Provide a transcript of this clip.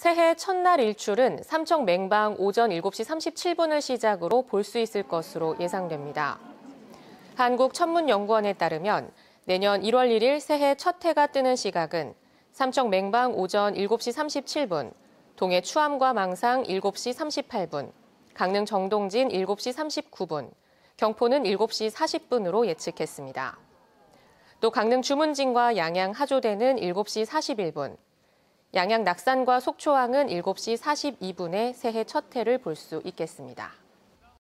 새해 첫날 일출은 삼척 맹방 오전 7시 37분을 시작으로 볼 수 있을 것으로 예상됩니다. 한국천문연구원에 따르면 내년 1월 1일 새해 첫 해가 뜨는 시각은 삼척 맹방 오전 7시 37분, 동해 추암과 망상 7시 38분, 강릉 정동진 7시 39분, 경포는 7시 40분으로 예측했습니다. 또 강릉 주문진과 양양 하조대는 7시 41분, 양양 낙산과 속초항은 7시 42분에 새해 첫 해를 볼 수 있겠습니다.